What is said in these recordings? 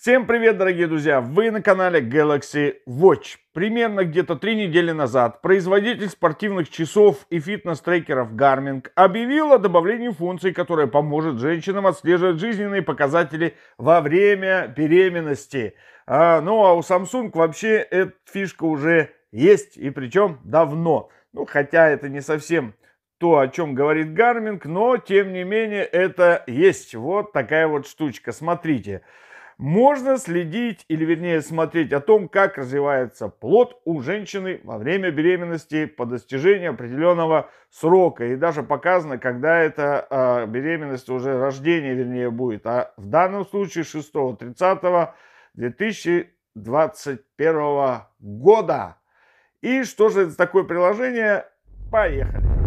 Всем привет, дорогие друзья! Вы на канале Galaxy Watch. Примерно где-то три недели назад производитель спортивных часов и фитнес-трекеров Garmin объявил о добавлении функции, которая поможет женщинам отслеживать жизненные показатели во время беременности. А, ну а у Samsung вообще эта фишка уже есть, и причем давно. Ну, хотя это не совсем то, о чем говорит Garmin, но тем не менее это есть. Вот такая вот штучка. Смотрите. Смотрите можно следить или вернее смотреть о том, как развивается плод у женщины во время беременности по достижению определенного срока. И даже показано, когда эта а, беременность уже рождение вернее будет. А в данном случае 6.30 2021 года. И что же это такое приложение? Поехали!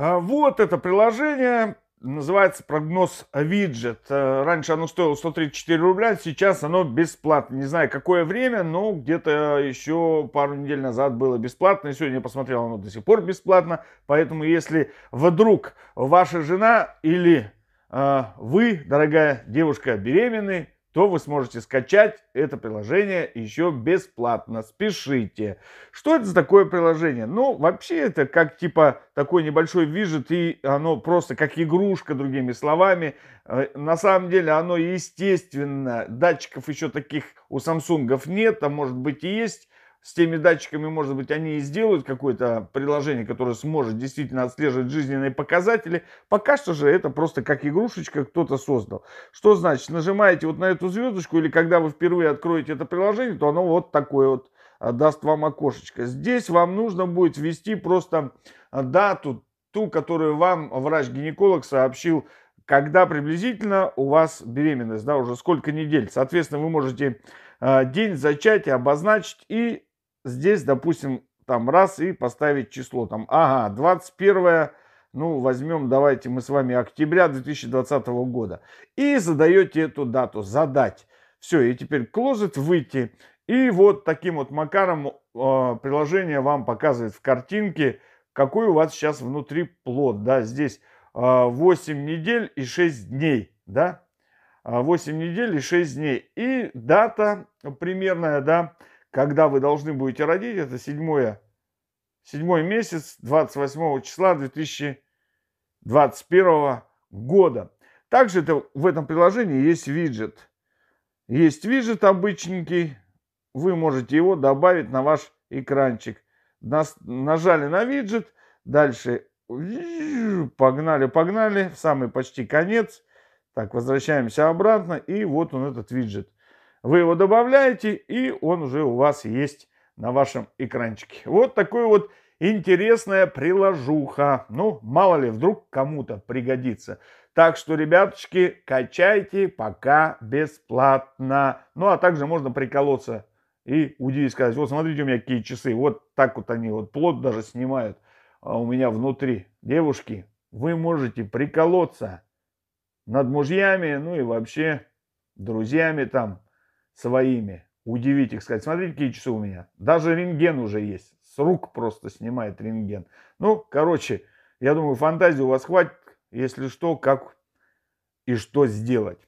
А, вот это приложение, называется прогноз виджет. Э, раньше оно стоило 134 рубля, сейчас оно бесплатно. Не знаю, какое время, но где-то еще пару недель назад было бесплатно. И сегодня я посмотрел, оно до сих пор бесплатно. Поэтому если вдруг ваша жена или э, вы, дорогая девушка, беременный, то вы сможете скачать это приложение еще бесплатно. Спешите. Что это за такое приложение? Ну, вообще это как типа такой небольшой виджет, и оно просто как игрушка, другими словами. Э, на самом деле оно естественно, датчиков еще таких у Samsung нет, а может быть и есть с теми датчиками, может быть, они и сделают какое-то приложение, которое сможет действительно отслеживать жизненные показатели. Пока что же это просто как игрушечка кто-то создал. Что значит? Нажимаете вот на эту звездочку или когда вы впервые откроете это приложение, то оно вот такое вот а, даст вам окошечко. Здесь вам нужно будет ввести просто а, дату, ту, которую вам врач-гинеколог сообщил, когда приблизительно у вас беременность, да, уже сколько недель. Соответственно, вы можете а, день зачатия обозначить и здесь, допустим, там раз и поставить число. Там, ага, 21 ну, возьмем, давайте мы с вами октября 2020 года. И задаете эту дату, задать. Все, и теперь closet выйти. И вот таким вот макаром э, приложение вам показывает в картинке, какой у вас сейчас внутри плод. Да, здесь э, а, 8 недель и 6 дней, да, 8 а, недель и 6 дней. И дата примерная, да, когда вы должны будете родить, это 7, 7 месяц 28 числа 2021 года. Также это, в этом приложении есть виджет. Есть виджет обычненький, вы можете его добавить на ваш экранчик. Нас, нажали на виджет, дальше погнали, погнали, в самый почти конец. Так, возвращаемся обратно, и вот он этот виджет. Вы его добавляете, и он уже у вас есть на вашем экранчике. Вот такой вот интересная приложуха. Ну, мало ли, вдруг кому-то пригодится. Так что, ребяточки, качайте пока бесплатно. Ну, а также можно приколоться и удивить, сказать, вот смотрите у меня какие часы. Вот так вот они, вот плод даже снимают а у меня внутри. Девушки, вы можете приколоться над мужьями, ну и вообще друзьями там, своими. Удивить их, сказать, смотрите, какие часы у меня. Даже рентген уже есть. С рук просто снимает рентген. Ну, короче, я думаю, фантазии у вас хватит, если что, как и что сделать.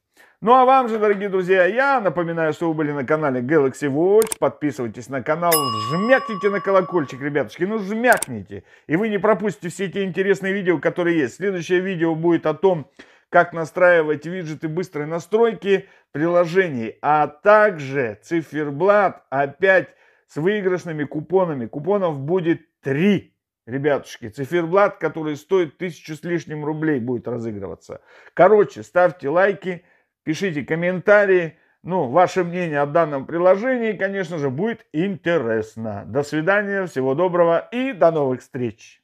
Ну а вам же, дорогие друзья, я напоминаю, что вы были на канале Galaxy Watch. Подписывайтесь на канал, жмякните на колокольчик, ребятушки, ну жмякните. И вы не пропустите все эти интересные видео, которые есть. Следующее видео будет о том, как настраивать виджеты быстрой настройки приложений, а также циферблат опять с выигрышными купонами. Купонов будет три, ребятушки. Циферблат, который стоит тысячу с лишним рублей, будет разыгрываться. Короче, ставьте лайки, пишите комментарии. Ну, ваше мнение о данном приложении, конечно же, будет интересно. До свидания, всего доброго и до новых встреч.